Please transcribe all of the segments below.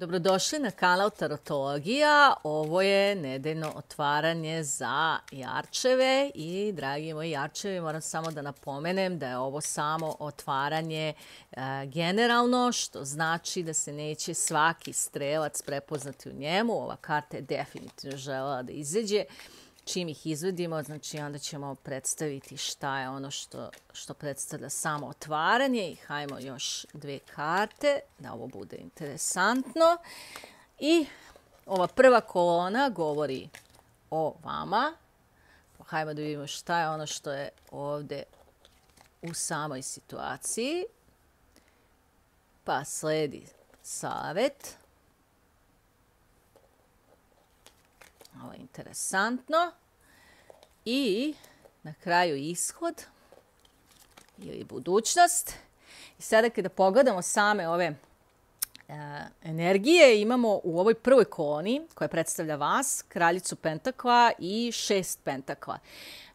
Dobrodošli na kanal Tarotologija. Ovo je nedeljno otvaranje za jarčeve i, dragi moji jarčevi, moram samo da napomenem da je ovo samo otvaranje e, generalno, što znači da se neće svaki strelac prepoznati u njemu. Ova karta je definitivno želela da izađe čim ih izvedimo, znači onda ćemo predstaviti šta je ono što, što predstavlja samo otvaranje i hajmo još dve karte da ovo bude interesantno. I ova prva kolona govori o vama. Pa hajmo da vidimo šta je ono što je ovde u samoj situaciji. Pa sledi savet. Savet. Ovo je interesantno. I na kraju ishod ili budućnost. I sada kada pogledamo same ove e, energije imamo u ovoj prvoj koloni koja predstavlja vas, kraljicu pentakla i šest pentakla. Uh,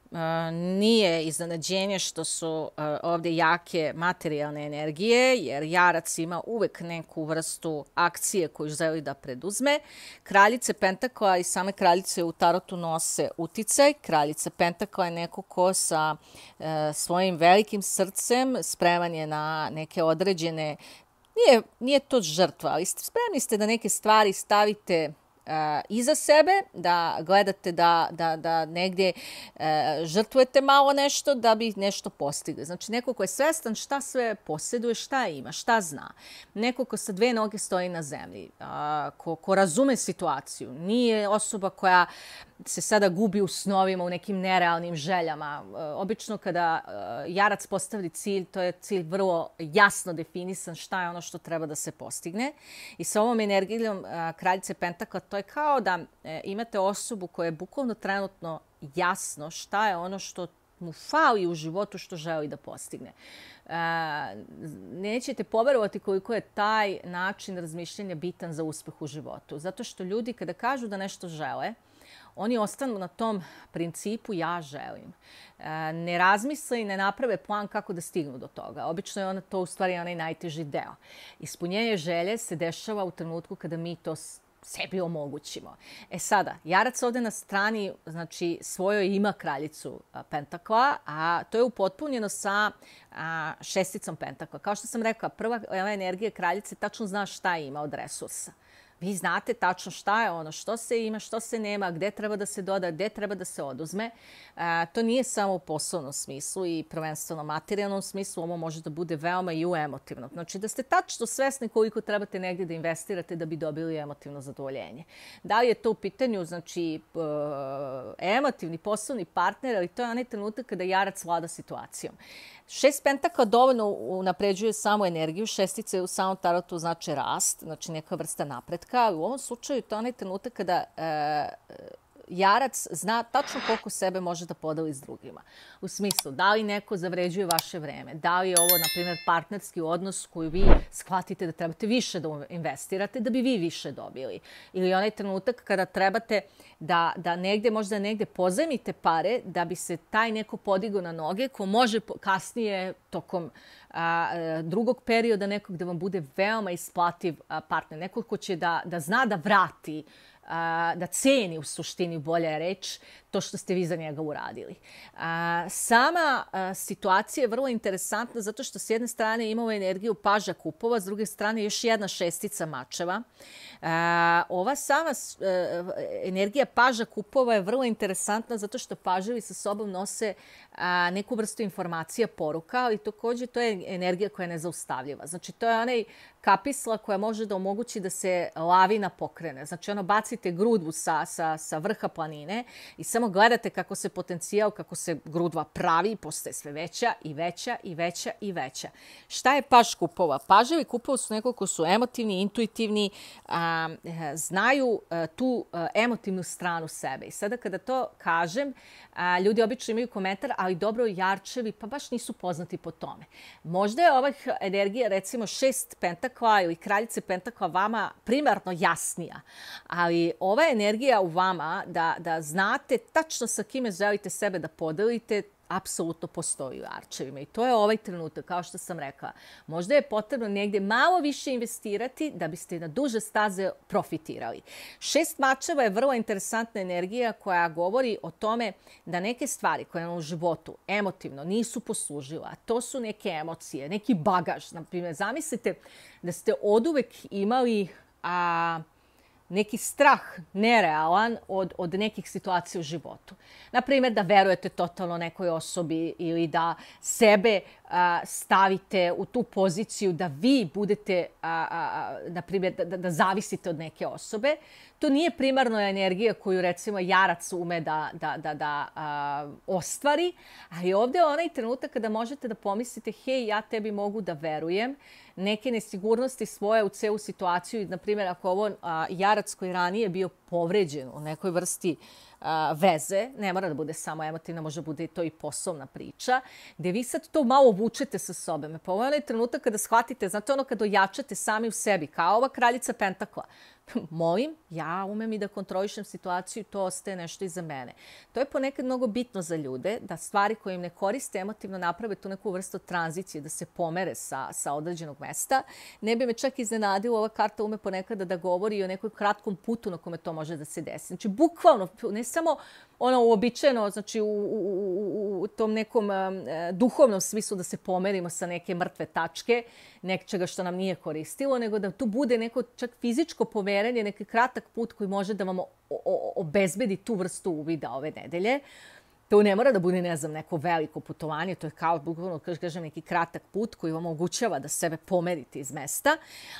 nije iznenađenje što su ovdje jake materijalne energije, jer jarac ima uvek neku vrstu akcije koju želi da preduzme. Kraljice Pentakoa i same kraljice u Tarotu nose uticaj. Kraljica Pentakoa je neko ko sa e, svojim velikim srcem spreman je na neke određene... Nije, nije to žrtva, ali spremni ste da neke stvari stavite uh, iza sebe, da gledate da, da, da negdje uh, žrtvujete malo nešto da bi nešto postigli. Znači neko ko je svestan šta sve posjeduje, šta ima, šta zna. Neko ko sa dve noge stoji na zemlji, uh, ko, ko razume situaciju, nije osoba koja uh, se sada gubi u snovima, u nekim nerealnim željama. E, obično kada e, jarac postavi cilj, to je cilj vrlo jasno definisan šta je ono što treba da se postigne. I sa ovom energijom e, kraljice Pentakla, to je kao da imate osobu koja je bukvalno trenutno jasno šta je ono što mu fali u životu što želi da postigne. Nećete poverovati koliko je taj način razmišljanja bitan za uspeh u životu. Zato što ljudi kada kažu da nešto žele, oni ostanu na tom principu ja želim. E, ne razmisle i ne naprave plan kako da stignu do toga. Obično je ona to u stvari onaj najteži deo. Ispunjenje želje se dešava u trenutku kada mi to sebi omogućimo. E sada, Jarac ovde na strani znači, svojoj ima kraljicu Pentakla, a to je upotpunjeno sa a, šesticom Pentakla. Kao što sam rekla, prva ova energija kraljice tačno zna šta ima od resursa vi znate tačno šta je ono, što se ima, što se nema, gde treba da se doda, gde treba da se oduzme. E, to nije samo u poslovnom smislu i prvenstveno materijalnom smislu, ovo može da bude veoma i u emotivnom. Znači da ste tačno svesni koliko trebate negdje da investirate da bi dobili emotivno zadovoljenje. Da li je to u pitanju znači, e, emotivni poslovni partner, ali to je onaj trenutak kada jarac vlada situacijom. Šest pentaka dovoljno napređuje samo energiju, šestice u samom tarotu znači rast, znači neka vrsta napretka, ali u ovom slučaju to je onaj trenutak kada e, jarac zna tačno koliko sebe može da podeli s drugima. U smislu, da li neko zavređuje vaše vreme? Da li je ovo, na primjer, partnerski odnos koji vi shvatite da trebate više da investirate da bi vi više dobili? Ili onaj trenutak kada trebate da, da negde, možda negde pozemite pare da bi se taj neko podigo na noge ko može kasnije tokom a, drugog perioda nekog da vam bude veoma isplativ partner. Neko ko će da, da zna da vrati da ceni u suštini bolja reč to što ste vi za njega uradili. Sama situacija je vrlo interesantna zato što s jedne strane imamo energiju paža kupova, s druge strane još jedna šestica mačeva. Ova sama e, energija paža kupova je vrlo interesantna zato što paževi sa sobom nose neku vrstu informacija, poruka i tokođe to je energija koja je nezaustavljiva. Znači to je onaj kapisla koja može da omogući da se lavina pokrene. Znači ono bacite grudbu sa, sa, sa vrha planine i samo samo gledate kako se potencijal, kako se grudva pravi, postaje sve veća i veća i veća i veća. Šta je paž kupova? Paževi kupova su nekoliko su emotivni, intuitivni, a, eh, znaju a, eh, tu a, eh, emotivnu stranu sebe. I sada kada to kažem, a, ljudi obično imaju komentar, ali dobro, jarčevi pa baš nisu poznati po tome. Možda je ova energija, recimo šest pentakla ili kraljice pentakla vama primarno jasnija, ali ova energija u vama da, da znate tačno sa kime želite sebe da podelite, apsolutno postoji u Arčevima. I to je ovaj trenutak, kao što sam rekla. Možda je potrebno negdje malo više investirati da biste na duže staze profitirali. Šest mačeva je vrlo interesantna energija koja govori o tome da neke stvari koje nam u životu emotivno nisu poslužile, a to su neke emocije, neki bagaž. Naprimjer, zamislite da ste od uvek imali a, neki strah nerealan od, od nekih situacija u životu. Naprimjer, da verujete totalno nekoj osobi ili da sebe stavite u tu poziciju da vi budete, a, a, na primjer, da, da zavisite od neke osobe. To nije primarno energija koju, recimo, jarac ume da, da, da, da a, ostvari, ali ovdje je onaj trenutak kada možete da pomislite hej, ja tebi mogu da verujem neke nesigurnosti svoje u celu situaciju. Na primjer, ako ovo a, jarac koji ranije bio povređen u nekoj vrsti a, veze, ne mora da bude samo emotivna, može da bude to i poslovna priča, gde vi sad to malo vučete sa sobom. Pa ovo je onaj trenutak kada shvatite, znate ono kada ojačate sami u sebi, kao ova kraljica Pentakla. mojim, ja umem i da kontrolišem situaciju i to ostaje nešto iza mene. To je ponekad mnogo bitno za ljude da stvari koje im ne koriste emotivno naprave tu neku vrstu tranzicije da se pomere sa, sa određenog mesta. Ne bi me čak iznenadilo ova karta ume ponekad da govori i o nekoj kratkom putu na kome to može da se desi. Znači, bukvalno, ne samo ono uobičajeno znači u, u, u, u tom nekom uh, duhovnom smislu da se pomerimo sa neke mrtve tačke, nečega što nam nije koristilo, nego da tu bude neko čak fizičko poverenje, neki kratak put koji može da vam o, o, obezbedi tu vrstu uvida ove nedelje. Uh, To ne mora da bude, ne znam, neko veliko putovanje, to je kao, bukvalno, kažem, neki kratak put koji vam omogućava da sebe pomerite iz mesta.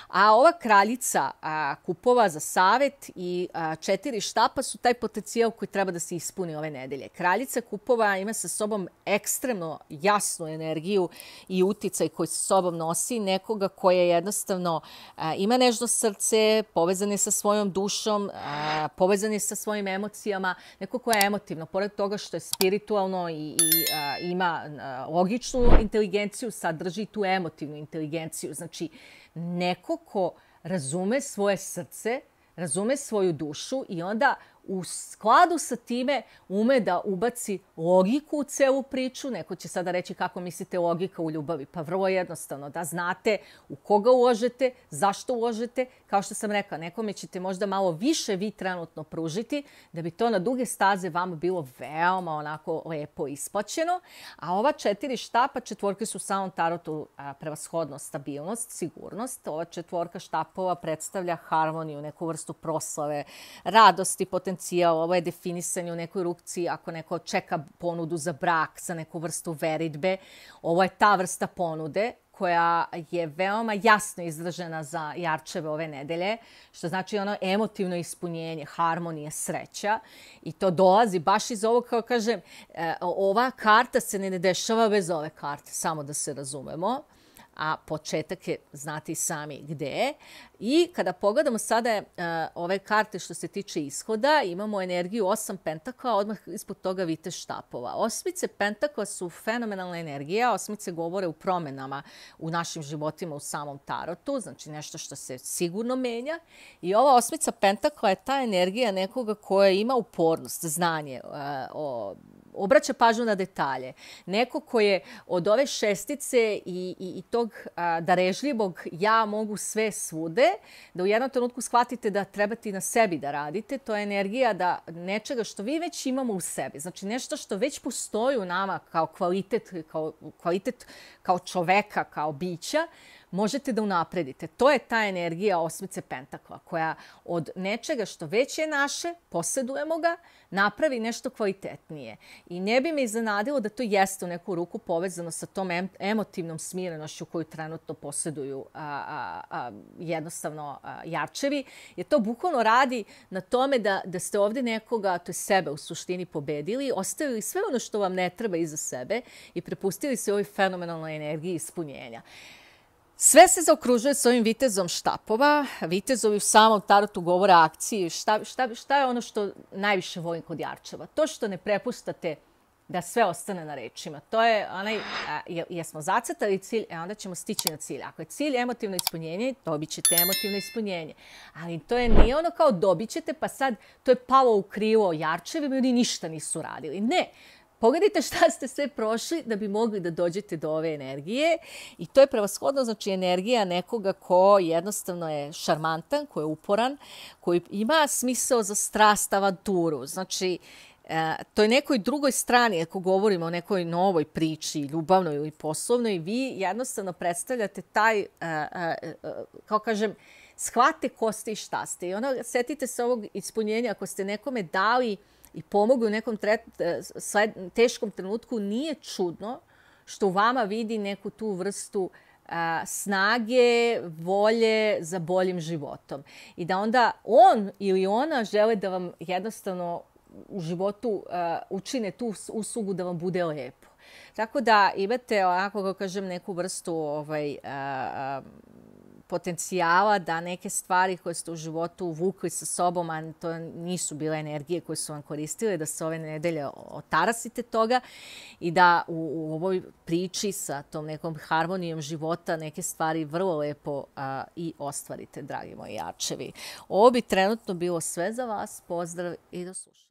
A ova kraljica a, kupova za savet i a, četiri štapa su taj potencijal koji treba da se ispuni ove nedelje. Kraljica kupova ima sa sobom ekstremno jasnu energiju i uticaj koji sa sobom nosi nekoga koja je jednostavno a, ima nežno srce, povezan je sa svojom dušom, a, povezan je sa svojim emocijama, neko koja je emotivno, pored toga što je spiritualno i, i a, ima a, logičnu inteligenciju, sadrži tu emotivnu inteligenciju. Znači, neko ko razume svoje srce, razume svoju dušu i onda u skladu sa time ume da ubaci logiku u celu priču. Neko će sada reći kako mislite logika u ljubavi. Pa vrlo jednostavno da znate u koga uložete, zašto uložete. Kao što sam rekla, nekome ćete možda malo više vi trenutno pružiti da bi to na duge staze vam bilo veoma onako lepo isplaćeno. A ova četiri štapa, četvorke su samom tarotu a, prevashodno stabilnost, sigurnost. Ova četvorka štapova predstavlja harmoniju, neku vrstu proslave, radosti, potencijalnosti, potencijal, ovo je definisanje u nekoj rukciji ako neko čeka ponudu za brak, za neku vrstu veritbe. Ovo je ta vrsta ponude koja je veoma jasno izražena za Jarčeve ove nedelje, što znači ono emotivno ispunjenje, harmonije, sreća. I to dolazi baš iz ovog, kao kažem, e, ova karta se ne dešava bez ove karte, samo da se razumemo a početak je znati sami gde. I kada pogledamo sada uh, ove karte što se tiče ishoda, imamo energiju osam pentakla, odmah ispod toga vite štapova. Osmice pentakla su fenomenalna energija, osmice govore u promenama u našim životima u samom tarotu, znači nešto što se sigurno menja. I ova osmica pentakla je ta energija nekoga koja ima upornost, znanje uh, o obraća pažnju na detalje. Neko ko je od ove šestice i, i, i tog a, darežljivog ja mogu sve svude, da u jednom trenutku shvatite da trebate i na sebi da radite. To je energija da nečega što vi već imamo u sebi, znači nešto što već postoji u nama kao kvalitet, kao, kvalitet kao čoveka, kao bića, možete da unapredite. To je ta energija osmice pentakla koja od nečega što već je naše, posedujemo ga, napravi nešto kvalitetnije. I ne bi me iznenadilo da to jeste u neku ruku povezano sa tom emotivnom smirenošću koju trenutno posjeduju a, a, a, jednostavno a, jarčevi. Je to bukvalno radi na tome da, da ste ovdje nekoga, to je sebe u suštini pobedili, ostavili sve ono što vam ne treba iza sebe i prepustili se ovoj fenomenalnoj energiji ispunjenja. Sve se zaokružuje s ovim vitezom štapova. Vitezovi u samom tarotu govore o akciji. Šta, šta, šta je ono što najviše volim kod Jarčeva? To što ne prepustate da sve ostane na rečima. To je onaj, jesmo zacetali cilj, e onda ćemo stići na cilj. Ako je cilj emotivno ispunjenje, dobit ćete emotivno ispunjenje. Ali to je nije ono kao dobit ćete, pa sad to je palo u krivo Jarčevi, oni ništa nisu radili. Ne, pogledajte šta ste sve prošli da bi mogli da dođete do ove energije. I to je prevashodno znači, energija nekoga ko jednostavno je šarmantan, ko je uporan, koji ima smisao za strast, avanturu. Znači, e, to je nekoj drugoj strani, ako govorimo o nekoj novoj priči, ljubavnoj ili poslovnoj, vi jednostavno predstavljate taj, e, e, kao kažem, shvate ko ste i šta ste. I ono, setite se ovog ispunjenja, ako ste nekome dali uh, i pomogu u nekom tre, sve, teškom trenutku, nije čudno što u vama vidi neku tu vrstu a, snage, volje za boljim životom. I da onda on ili ona žele da vam jednostavno u životu a, e, učine tu usugu da vam bude lepo. Tako da imate, ako ga kažem, neku vrstu ovaj, a, a, potencijala da neke stvari koje ste u životu vukli sa sobom, a to nisu bile energije koje su vam koristile, da se ove nedelje otarasite toga i da u, u ovoj priči sa tom nekom harmonijom života neke stvari vrlo lepo a, i ostvarite, dragi moji jačevi. Ovo bi trenutno bilo sve za vas. Pozdrav i do slušanja.